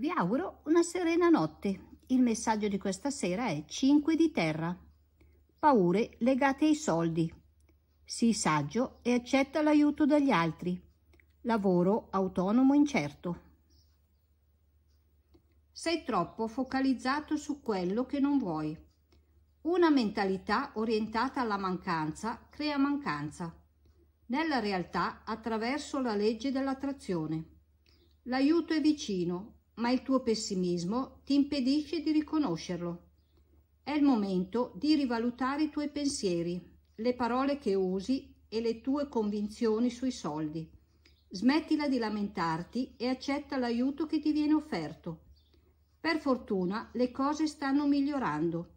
Vi auguro una serena notte. Il messaggio di questa sera è 5 di terra. Paure legate ai soldi. Sii saggio e accetta l'aiuto dagli altri. Lavoro autonomo incerto. Sei troppo focalizzato su quello che non vuoi. Una mentalità orientata alla mancanza crea mancanza. Nella realtà attraverso la legge dell'attrazione. L'aiuto è vicino, ma il tuo pessimismo ti impedisce di riconoscerlo. È il momento di rivalutare i tuoi pensieri, le parole che usi e le tue convinzioni sui soldi. Smettila di lamentarti e accetta l'aiuto che ti viene offerto. Per fortuna le cose stanno migliorando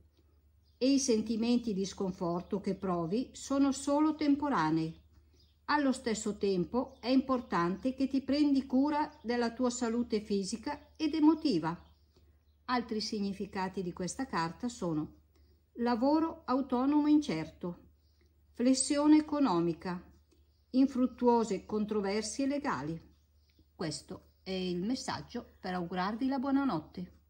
e i sentimenti di sconforto che provi sono solo temporanei. Allo stesso tempo è importante che ti prendi cura della tua salute fisica ed emotiva. Altri significati di questa carta sono lavoro autonomo incerto, flessione economica, infruttuose controversie legali. Questo è il messaggio per augurarvi la buonanotte.